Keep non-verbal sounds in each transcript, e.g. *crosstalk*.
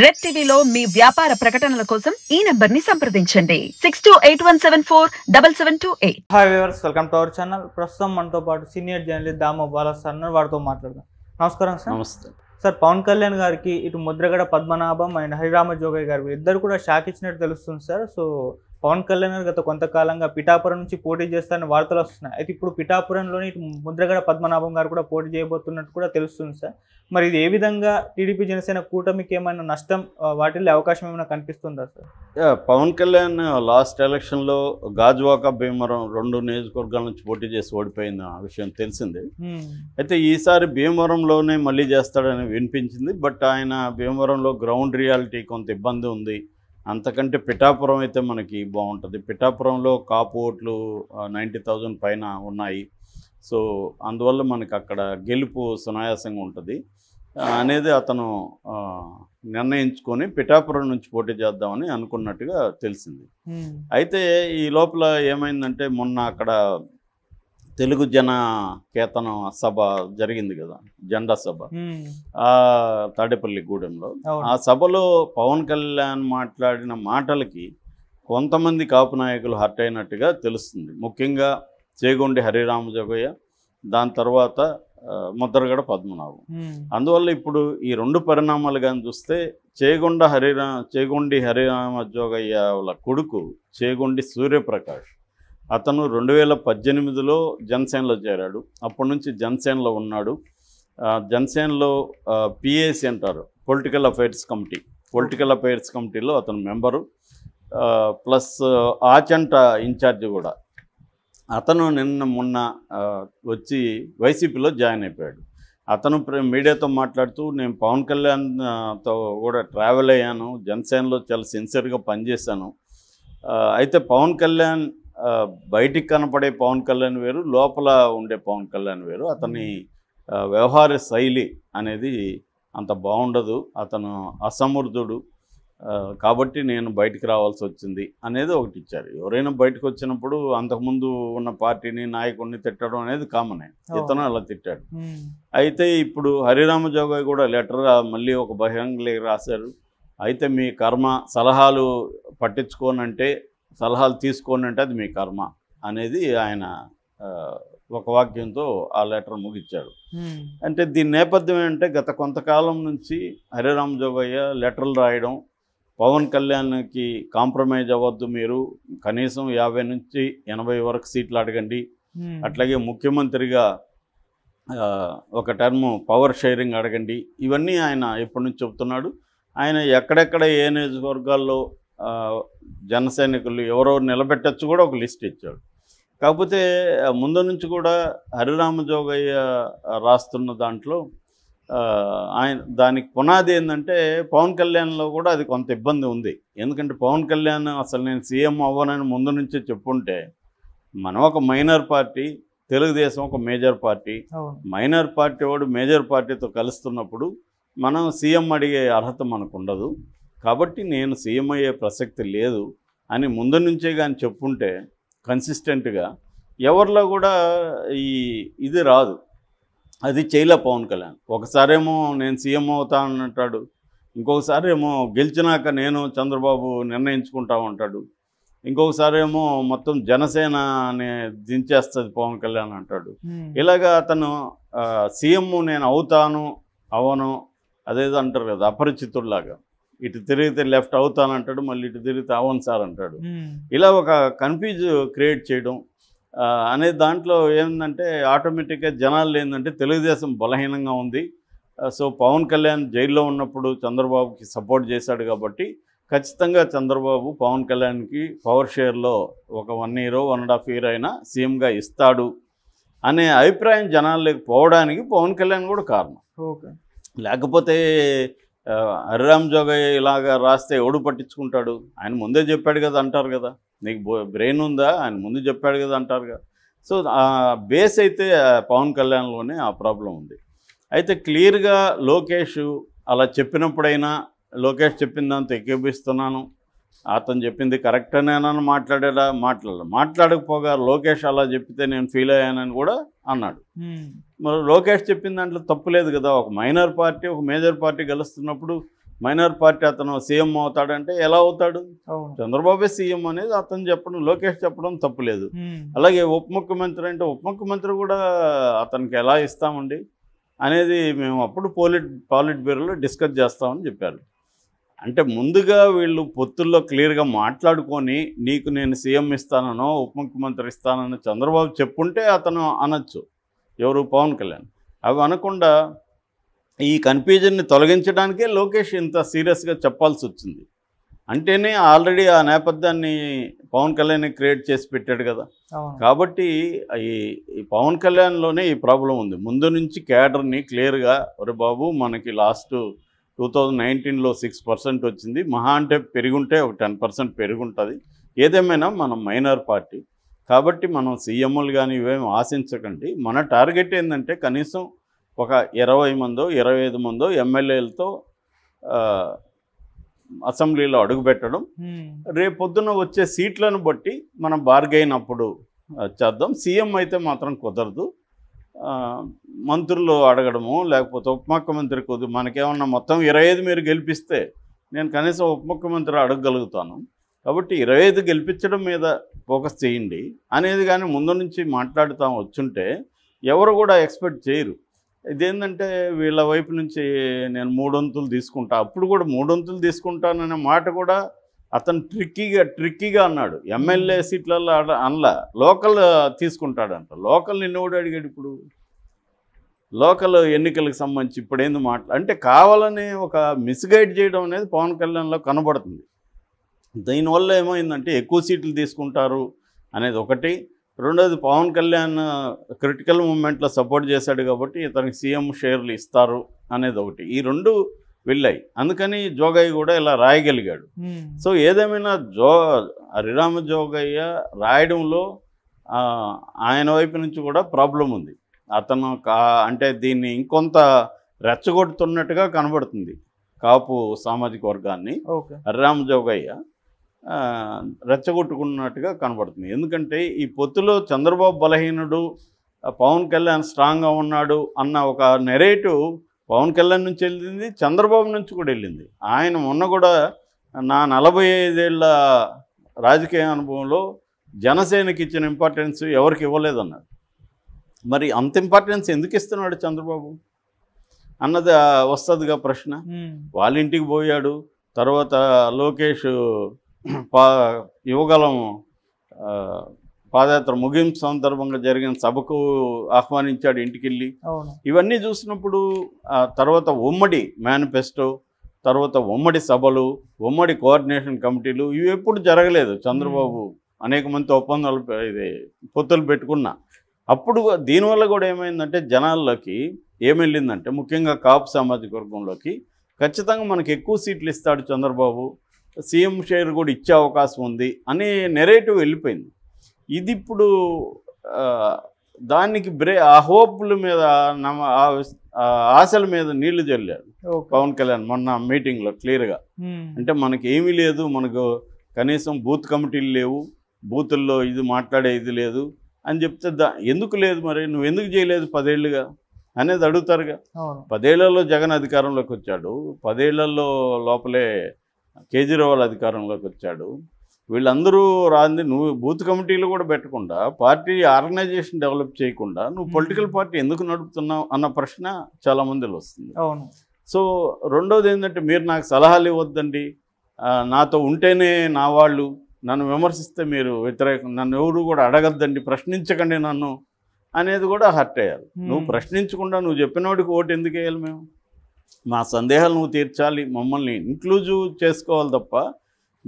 red టీవీలో మీ వ్యాపార ప్రకటనల కోసం ఈ నెంబర్ ని సంప్రదించండి six two eight one seven four double seven two eight hi viewers welcome to our channel ప్రస్తుతం మనతో పాటు సీనియర్ జర్నలిస్ట్ దామో బాలా వారితో మాట్లాడదాం నమస్కారం సార్ నమస్తే సార్ పవన్ కళ్యాణ్ గారికి ఇటు ముద్రగడ పద్మనాభం అండ్ హరిరామ జోగయ్య గారు ఇద్దరు కూడా షాక్ ఇచ్చినట్టు తెలుస్తుంది సార్ సో పవన్ కళ్యాణ్ గత కొంతకాలంగా పిఠాపురం నుంచి పోటీ చేస్తారని వార్తలు వస్తున్నాయి అయితే ఇప్పుడు పిఠాపురంలోని ముద్రగడ పద్మనాభం గారు కూడా పోటీ చేయబోతున్నట్టు కూడా తెలుస్తుంది సార్ మరి ఇది ఏ విధంగా టీడీపీ జనసేన కూటమికి ఏమైనా నష్టం వాటిల్లో అవకాశం ఏమైనా కనిపిస్తుందా సార్ పవన్ కళ్యాణ్ లాస్ట్ ఎలక్షన్లో గాజువాక భీమవరం రెండు నియోజకవర్గాల నుంచి పోటీ చేసి ఓడిపోయిన విషయం తెలిసింది అయితే ఈసారి భీమవరంలోనే మళ్ళీ చేస్తాడని వినిపించింది బట్ ఆయన భీమవరంలో గ్రౌండ్ రియాలిటీ కొంత ఇబ్బంది ఉంది అంతకంటే పిఠాపురం అయితే మనకి బాగుంటుంది పిఠాపురంలో కాపు ఓట్లు నైంటీ థౌజండ్ పైన ఉన్నాయి సో అందువల్ల మనకి అక్కడ గెలుపు సునాయాసంగా ఉంటుంది అనేది అతను నిర్ణయించుకొని పిఠాపురం నుంచి పోటీ చేద్దామని అనుకున్నట్టుగా తెలిసింది అయితే ఈ లోపల ఏమైందంటే మొన్న అక్కడ తెలుగు జన కేతనం సభ జరిగింది కదా జెండా సభ ఆ తాడేపల్లి గూడెంలో ఆ సభలో పవన్ కళ్యాణ్ మాట్లాడిన మాటలకి కొంతమంది కాపు నాయకులు హర్ట్ అయినట్టుగా తెలుస్తుంది ముఖ్యంగా చేగొండి హరిరామ జగయ్య దాని తర్వాత ముద్రగడ పద్మనాభం అందువల్ల ఇప్పుడు ఈ రెండు పరిణామాలు కానీ చూస్తే చేగొండ హరిరా చేగొండి హరిరామ జోగయ్య వాళ్ళ కొడుకు చేగొండి సూర్యప్రకాష్ అతను రెండు వేల పద్దెనిమిదిలో జనసేనలో చేరాడు అప్పటి నుంచి జనసేనలో ఉన్నాడు జనసేనలో పిఏసి అంటారు political affairs committee political affairs కమిటీలో అతను మెంబరు ప్లస్ ఆచంట ఇన్ఛార్జ్ కూడా అతను నిన్న మొన్న వచ్చి వైసీపీలో జాయిన్ అయిపోయాడు అతను మీడియాతో మాట్లాడుతూ నేను పవన్ కళ్యాణ్తో కూడా ట్రావెల్ అయ్యాను జనసేనలో చాలా సిన్సియర్గా పనిచేశాను అయితే పవన్ కళ్యాణ్ బయటికి కనపడే పవన్ కళ్యాణ్ వేరు లోపల ఉండే పవన్ కళ్యాణ్ వేరు అతని వ్యవహార శైలి అనేది అంత బాగుండదు అతను అసమర్థుడు కాబట్టి నేను బయటికి రావాల్సి వచ్చింది అనేది ఒకటి ఇచ్చారు ఎవరైనా బయటకు వచ్చినప్పుడు అంతకుముందు ఉన్న పార్టీని నాయకుడిని తిట్టడం అనేది కామనే ఇతను అలా తిట్టాడు అయితే ఇప్పుడు హరిరామ కూడా లెటర్ మళ్ళీ ఒక బహిరంగ రాశారు అయితే మీ కర్మ సలహాలు పట్టించుకోనంటే సలహాలు తీసుకోండి అంటే అది మీ కర్మ అనేది ఆయన ఒక వాక్యంతో ఆ లెటర్ ముగించాడు అంటే దీని నేపథ్యం ఏంటంటే గత కొంతకాలం నుంచి హరిరామ్ జోగయ్య లెటర్లు రాయడం పవన్ కళ్యాణ్కి కాంప్రమైజ్ అవ్వద్దు మీరు కనీసం యాభై నుంచి ఎనభై వరకు సీట్లు అడగండి అట్లాగే ముఖ్యమంత్రిగా ఒక టర్ము పవర్ షేరింగ్ అడగండి ఇవన్నీ ఆయన ఎప్పటి నుంచి చెప్తున్నాడు ఆయన ఎక్కడెక్కడ ఏ నియోజకవర్గాల్లో జన సైనికులు ఎవరో నిలబెట్టచ్చు కూడా ఒక లిస్ట్ ఇచ్చాడు కాకపోతే ముందు నుంచి కూడా హరిరామజోగయ్య రాస్తున్న దాంట్లో ఆయన దానికి పునాది ఏంటంటే పవన్ కళ్యాణ్లో కూడా అది కొంత ఇబ్బంది ఉంది ఎందుకంటే పవన్ కళ్యాణ్ అసలు నేను సీఎం అవ్వనని ముందు నుంచే చెప్పుంటే మనం ఒక మైనర్ పార్టీ తెలుగుదేశం ఒక మేజర్ పార్టీ మైనర్ పార్టీ వాడు మేజర్ పార్టీతో కలుస్తున్నప్పుడు మనం సీఎం అడిగే అర్హత మనకు ఉండదు కాబట్టి నేను సీఎం అయ్యే ప్రసక్తి లేదు అని ముందు నుంచే కానీ చెప్పుంటే కన్సిస్టెంట్గా ఎవరిలో కూడా ఈ ఇది రాదు అది చేయలే పవన్ కళ్యాణ్ ఒకసారేమో నేను సీఎం అవుతాను అంటాడు ఇంకొకసారి ఏమో గెలిచినాక నేను చంద్రబాబు నిర్ణయించుకుంటా ఉంటాడు ఇంకొకసారి ఏమో మొత్తం జనసేన అనే దించేస్తుంది పవన్ కళ్యాణ్ అంటాడు ఇలాగా అతను సీఎం నేను అవుతాను అవను అదేదో అంటారు కదా అపరిచితుల్లాగా ఇటు తిరిగితే లెఫ్ట్ అవుతాను అంటాడు మళ్ళీ ఇటు తిరిగితే అవను సార్ అంటాడు ఇలా ఒక కన్ఫ్యూజ్ క్రియేట్ చేయడం అనే దాంట్లో ఏంటంటే ఆటోమేటిక్గా జనాలు ఏంటంటే తెలుగుదేశం బలహీనంగా ఉంది సో పవన్ కళ్యాణ్ జైల్లో ఉన్నప్పుడు చంద్రబాబుకి సపోర్ట్ చేశాడు కాబట్టి ఖచ్చితంగా చంద్రబాబు పవన్ కళ్యాణ్కి పవర్ షేర్లో ఒక one year one and half year అయినా సీఎంగా ఇస్తాడు అనే అభిప్రాయం జనాలు పోవడానికి పవన్ కళ్యాణ్ కూడా కారణం లేకపోతే హరిరామ్ జోగయ్య ఇలాగా రాస్తే ఎవడు పట్టించుకుంటాడు ఆయన ముందే చెప్పాడు కదా అంటారు కదా నీకు బ్రెయిన్ ఉందా ఆయన ముందు చెప్పాడు కదా అంటారు కదా సో బేస్ అయితే పవన్ కళ్యాణ్లోనే ఆ ప్రాబ్లం ఉంది అయితే క్లియర్గా లోకేష్ అలా చెప్పినప్పుడైనా లోకేష్ చెప్పిన దాంతో ఎక్కిపిస్తున్నాను అతను చెప్పింది కరెక్ట్ కరెక్టేనేనని మాట్లాడేలా మాట్లాడలేదు మాట్లాడకపోగా లోకేష్ అలా చెప్పితే నేను ఫీల్ అయ్యానని కూడా అన్నాడు మరి లోకేష్ చెప్పిన దాంట్లో తప్పు లేదు కదా ఒక మైనర్ పార్టీ ఒక మేజర్ పార్టీ గెలుస్తున్నప్పుడు మైనర్ పార్టీ అతను సీఎం అవుతాడంటే ఎలా అవుతాడు చంద్రబాబే సీఎం అనేది అతను చెప్పడం లోకేష్ చెప్పడం తప్పులేదు అలాగే ఉప ముఖ్యమంత్రి అంటే ఉప ముఖ్యమంత్రి కూడా అతనికి ఎలా ఇస్తామండి అనేది మేము అప్పుడు పోలిట్ పాలిట్ బ్యూరోలో డిస్కస్ చేస్తామని చెప్పారు అంటే ముందుగా వీళ్ళు పొత్తుల్లో క్లియర్గా మాట్లాడుకొని నీకు నేను సీఎం ఇస్తానో ఉప ముఖ్యమంత్రి ఇస్తానని చంద్రబాబు చెప్పుంటే అతను అనొచ్చు ఎవరు పవన్ కళ్యాణ్ అవి అనకుండా ఈ కన్ఫ్యూజన్ని తొలగించడానికే లోకేష్ ఇంత సీరియస్గా చెప్పాల్సి వచ్చింది అంటేనే ఆల్రెడీ ఆ నేపథ్యాన్ని పవన్ కళ్యాణ్ క్రియేట్ చేసి పెట్టాడు కదా కాబట్టి ఈ పవన్ కళ్యాణ్లోనే ఈ ప్రాబ్లం ఉంది ముందు నుంచి క్యాడర్ని క్లియర్గా ఒరే బాబు మనకి లాస్ట్ టూ థౌజండ్ నైన్టీన్లో సిక్స్ పర్సెంట్ వచ్చింది మహా అంటే పెరుగుంటే ఒక టెన్ పర్సెంట్ పెరుగుంటుంది ఏదేమైనా మనం మైనార్ పార్టీ కాబట్టి మనం సీఎంలు కానీ ఇవేమి ఆశించకండి మన టార్గెట్ ఏంటంటే కనీసం ఒక ఇరవై మందో ఇరవై ఐదు మందో ఎమ్మెల్యేలతో అసెంబ్లీలో అడుగుపెట్టడం రేపొద్దున వచ్చే సీట్లను బట్టి మనం బార్గైన్ అప్పుడు చేద్దాం సీఎం అయితే మాత్రం కుదరదు మంత్రులు అడగడము లేకపోతే ఉప ముఖ్యమంత్రి కుదు మనకేమన్నా మొత్తం ఇరవై ఐదు మీరు గెలిపిస్తే నేను కనీసం ఉప ముఖ్యమంత్రి అడగగలుగుతాను కాబట్టి ఇరవై ఐదు గెలిపించడం మీద ఫోకస్ చేయండి అనేది కానీ ముందు నుంచి మాట్లాడుతాం వచ్చుంటే ఎవరు కూడా ఎక్స్పెక్ట్ చేయరు ఇదేంటంటే వీళ్ళ వైపు నుంచి నేను మూడొంతులు తీసుకుంటా అప్పుడు కూడా మూడొంతులు తీసుకుంటాననే మాట కూడా అతను ట్రిక్కీగా ట్రిక్కీగా అన్నాడు ఎమ్మెల్యే సీట్లలో అనలా లోకల్ తీసుకుంటాడంట లోకల్ కూడా అడిగాడు ఇప్పుడు లోకల్ ఎన్నికలకు సంబంధించి ఇప్పుడు ఏంది మాట్లా అంటే కావాలని ఒక మిస్గైడ్ చేయడం అనేది పవన్ కళ్యాణ్లో కనబడుతుంది దీనివల్ల ఏమైందంటే ఎక్కువ సీట్లు తీసుకుంటారు అనేది ఒకటి రెండోది పవన్ కళ్యాణ్ క్రిటికల్ మూమెంట్లో సపోర్ట్ చేశాడు కాబట్టి ఇతనికి సీఎం షేర్లు ఇస్తారు అనేది ఒకటి ఈ రెండు వెళ్ళాయి అందుకని జోగయ్య కూడా ఇలా రాయగలిగాడు సో ఏదేమైనా జో హరిరామ జోగయ్య రాయడంలో ఆయన వైపు నుంచి కూడా ప్రాబ్లం ఉంది అతను కా అంటే దీన్ని ఇంకొంత రెచ్చగొడుతున్నట్టుగా కనబడుతుంది కాపు సామాజిక వర్గాన్ని హరిరామ జోగయ్య రెచ్చగొట్టుకున్నట్టుగా కనబడుతుంది ఎందుకంటే ఈ పొత్తులో చంద్రబాబు బలహీనుడు పవన్ కళ్యాణ్ స్ట్రాంగ్గా ఉన్నాడు అన్న ఒక నెరేటివ్ పవన్ కళ్యాణ్ నుంచి వెళ్ళింది చంద్రబాబు నుంచి కూడా వెళ్ళింది ఆయన మొన్న కూడా నా నలభై ఐదేళ్ల రాజకీయ అనుభవంలో జనసేనకి ఇచ్చిన ఇంపార్టెన్స్ ఎవరికి ఇవ్వలేదన్నాడు మరి అంత ఇంపార్టెన్స్ ఎందుకు ఇస్తున్నాడు చంద్రబాబు అన్నది వస్తుందిగా ప్రశ్న వాళ్ళ ఇంటికి పోయాడు తర్వాత లోకేష్ పా యువగలం పాదయాత్ర ముగింపు సందర్భంగా జరిగిన సభకు ఆహ్వానించాడు ఇంటికి వెళ్ళి ఇవన్నీ చూసినప్పుడు తర్వాత ఉమ్మడి మేనిఫెస్టో తర్వాత ఉమ్మడి సభలు ఉమ్మడి కోఆర్డినేషన్ కమిటీలు ఇవి ఎప్పుడు జరగలేదు చంద్రబాబు అనేక మంది ఒప్పందాలు ఇది పొత్తులు పెట్టుకున్న అప్పుడు దీనివల్ల కూడా ఏమైందంటే జనాల్లోకి ఏమెళ్ళిందంటే ముఖ్యంగా కాపు సామాజిక వర్గంలోకి ఖచ్చితంగా మనకు ఎక్కువ సీట్లు ఇస్తాడు చంద్రబాబు సీఎం షేర్ కూడా ఇచ్చే అవకాశం ఉంది అనే నెరేటివ్ వెళ్ళిపోయింది ఇది ఇప్పుడు దానికి బ్రే ఆ హోప్ల మీద నమ్మ ఆశల మీద నీళ్లు చల్లారు పవన్ కళ్యాణ్ మొన్న మీటింగ్లో క్లియర్గా అంటే మనకి ఏమీ లేదు మనకు కనీసం బూత్ కమిటీలు లేవు బూతుల్లో ఇది మాట్లాడే ఇది లేదు అని చెప్తే దా ఎందుకు లేదు మరి నువ్వు ఎందుకు చేయలేదు పదేళ్ళుగా అనేది అడుగుతారుగా పదేళ్లలో జగన్ అధికారంలోకి వచ్చాడు పదేళ్లలో లోపలే కేజ్రీవాల్ అధికారంలోకి వచ్చాడు వీళ్ళందరూ రాంది నువ్వు బూత్ కమిటీలు కూడా పెట్టకుండా పార్టీ ఆర్గనైజేషన్ డెవలప్ చేయకుండా నువ్వు పొలిటికల్ పార్టీ ఎందుకు నడుపుతున్నావు అన్న ప్రశ్న చాలా మంది వస్తుంది అవును సో రెండోది ఏంటంటే మీరు నాకు సలహాలు ఇవ్వద్దండి నాతో ఉంటేనే నా వాళ్ళు నన్ను విమర్శిస్తే మీరు వ్యతిరేకం నన్ను ఎవరు కూడా అడగద్దండి ప్రశ్నించకండి నన్ను అనేది కూడా హర్ట్ అయ్యాలి నువ్వు ప్రశ్నించకుండా నువ్వు చెప్పినోడికి ఓటు ఎందుకు వేయాలి మేము మా సందేహాలు నువ్వు తీర్చాలి మమ్మల్ని ఇంక్లూజివ్ చేసుకోవాలి తప్ప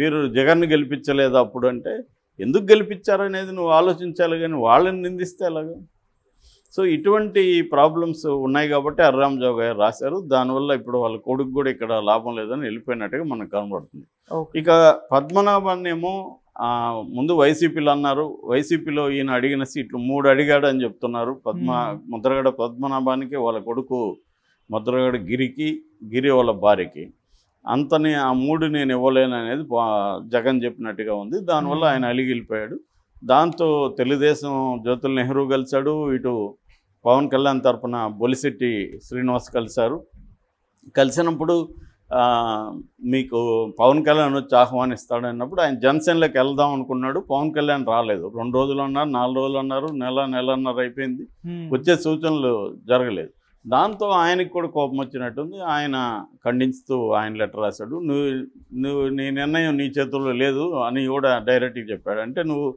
మీరు జగన్ను గెలిపించలేదు అప్పుడు అంటే ఎందుకు గెలిపించారనేది నువ్వు ఆలోచించాలి కానీ వాళ్ళని నిందిస్తే ఎలాగా సో ఇటువంటి ప్రాబ్లమ్స్ ఉన్నాయి కాబట్టి అర్రామజావు గారు రాశారు దానివల్ల ఇప్పుడు వాళ్ళ కొడుకు కూడా ఇక్కడ లాభం లేదని వెళ్ళిపోయినట్టుగా మనకు కనబడుతుంది ఇక పద్మనాభాన్ని ఏమో ముందు వైసీపీలో అన్నారు వైసీపీలో ఈయన అడిగిన సీట్లు మూడు అడిగాడు అని చెప్తున్నారు పద్మ ముద్రగడ పద్మనాభానికి వాళ్ళ కొడుకు ముద్రగడ గిరికి గిరి వాళ్ళ భార్యకి అంతని ఆ మూడు నేను ఇవ్వలేను అనేది జగన్ చెప్పినట్టుగా ఉంది దానివల్ల ఆయన అలిగిలిపోయాడు దాంతో తెలుగుదేశం జ్యోతుల నెహ్రూ కలిశాడు ఇటు పవన్ కళ్యాణ్ తరపున బొలిశెట్టి శ్రీనివాస్ కలిశారు కలిసినప్పుడు మీకు పవన్ కళ్యాణ్ వచ్చి ఆహ్వానిస్తాడు అన్నప్పుడు ఆయన జనసేనలోకి వెళ్దాం అనుకున్నాడు పవన్ కళ్యాణ్ రాలేదు రెండు రోజులు అన్నారు నాలుగు రోజులు అన్నారు నెల నెలన్నర అయిపోయింది వచ్చే సూచనలు జరగలేదు దాంతో ఆయనకి కూడా కోపం వచ్చినట్టుంది ఆయన ఖండించుతూ ఆయన లెటర్ రాశాడు నువ్వు నువ్వు నీ నిర్ణయం నీ చేతుల్లో లేదు అని కూడా డైరెక్ట్గా చెప్పాడు అంటే నువ్వు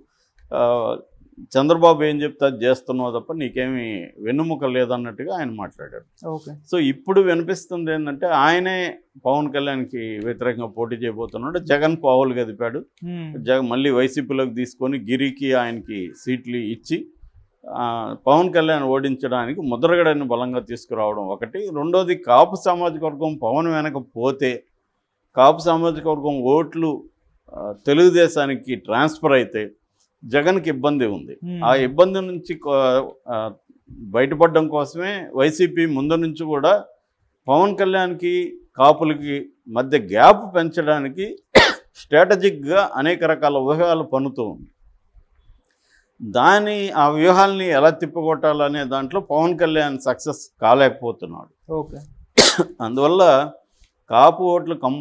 చంద్రబాబు ఏం చెప్తే చేస్తున్నావు తప్ప నీకేమి వెన్నుముక లేదన్నట్టుగా ఆయన మాట్లాడాడు సో ఇప్పుడు వినిపిస్తుంది ఏంటంటే ఆయనే పవన్ కళ్యాణ్కి వ్యతిరేకంగా పోటీ చేయబోతున్నాడు జగన్ పావులు గదిపాడు జగన్ మళ్ళీ వైసీపీలోకి తీసుకొని గిరికి ఆయనకి సీట్లు ఇచ్చి పవన్ కళ్యాణ్ ఓడించడానికి ముద్రగడని బలంగా తీసుకురావడం ఒకటి రెండోది కాపు సామాజిక వర్గం పవన్ వెనక పోతే కాపు సామాజిక వర్గం ఓట్లు తెలుగుదేశానికి ట్రాన్స్ఫర్ అయితే జగన్కి ఇబ్బంది ఉంది ఆ ఇబ్బంది నుంచి బయటపడడం కోసమే వైసీపీ ముందు నుంచి కూడా పవన్ కళ్యాణ్కి కాపులకి మధ్య గ్యాప్ పెంచడానికి *coughs* స్ట్రాటజిక్గా అనేక రకాల ఊహాలు పన్నుతూ ఉంది దాని ఆ వ్యూహాల్ని ఎలా తిప్పగొట్టాలనే దాంట్లో పవన్ కళ్యాణ్ సక్సెస్ కాలేకపోతున్నాడు ఓకే అందువల్ల కాపు ఓట్లు కం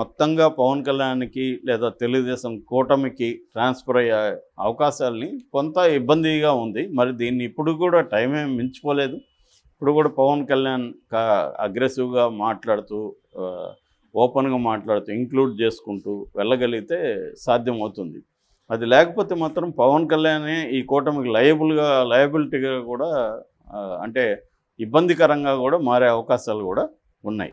మొత్తంగా పవన్ కళ్యాణ్కి లేదా తెలుగుదేశం కూటమికి ట్రాన్స్ఫర్ అయ్యే అవకాశాలని కొంత ఇబ్బందిగా ఉంది మరి దీన్ని ఇప్పుడు కూడా టైం మించిపోలేదు ఇప్పుడు కూడా పవన్ కళ్యాణ్ కా అగ్రెసివ్గా మాట్లాడుతూ ఓపెన్గా మాట్లాడుతూ ఇంక్లూడ్ చేసుకుంటూ వెళ్ళగలిగితే సాధ్యమవుతుంది అది లేకపోతే మాత్రం పవన్ కళ్యాణే ఈ కూటమికి లయబుల్గా లయబిలిటీగా కూడా అంటే ఇబ్బందికరంగా కూడా మారే అవకాశాలు కూడా ఉన్నాయి